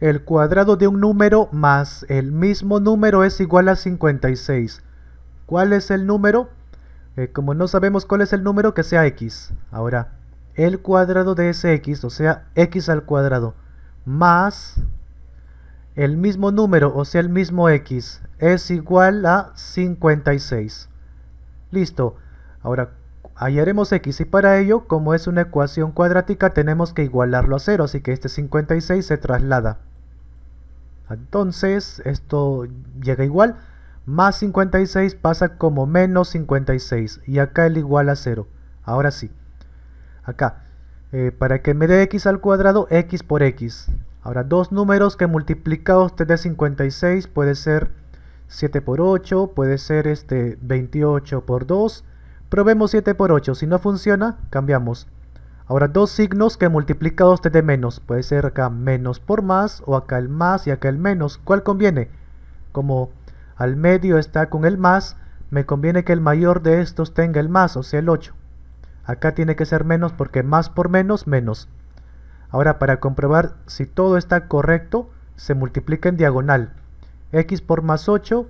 El cuadrado de un número más el mismo número es igual a 56. ¿Cuál es el número? Eh, como no sabemos cuál es el número, que sea x. Ahora, el cuadrado de ese x, o sea, x al cuadrado, más el mismo número, o sea, el mismo x, es igual a 56. Listo. Ahora, hallaremos x y para ello, como es una ecuación cuadrática, tenemos que igualarlo a 0, así que este 56 se traslada. Entonces, esto llega igual, más 56 pasa como menos 56, y acá el igual a 0. Ahora sí, acá, eh, para que me dé x al cuadrado, x por x. Ahora, dos números que multiplicados te dé 56, puede ser 7 por 8, puede ser este 28 por 2, Probemos 7 por 8. Si no funciona, cambiamos. Ahora dos signos que multiplicados te menos. Puede ser acá menos por más o acá el más y acá el menos. ¿Cuál conviene? Como al medio está con el más, me conviene que el mayor de estos tenga el más, o sea el 8. Acá tiene que ser menos porque más por menos, menos. Ahora para comprobar si todo está correcto, se multiplica en diagonal. x por más 8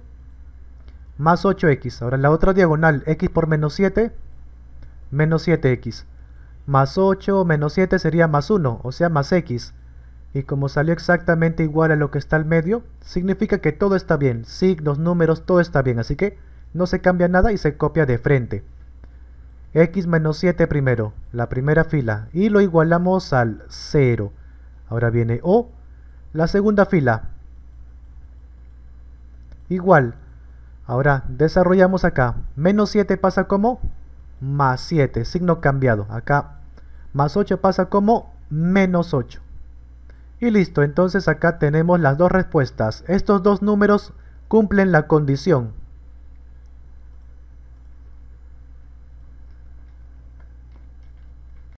más 8x. Ahora la otra diagonal, x por menos 7, menos 7x. Más 8 menos 7 sería más 1, o sea más x. Y como salió exactamente igual a lo que está al medio, significa que todo está bien. Signos, números, todo está bien. Así que no se cambia nada y se copia de frente. x menos 7 primero, la primera fila. Y lo igualamos al 0. Ahora viene O, la segunda fila. Igual, Ahora desarrollamos acá. Menos 7 pasa como más 7, signo cambiado. Acá más 8 pasa como menos 8. Y listo, entonces acá tenemos las dos respuestas. Estos dos números cumplen la condición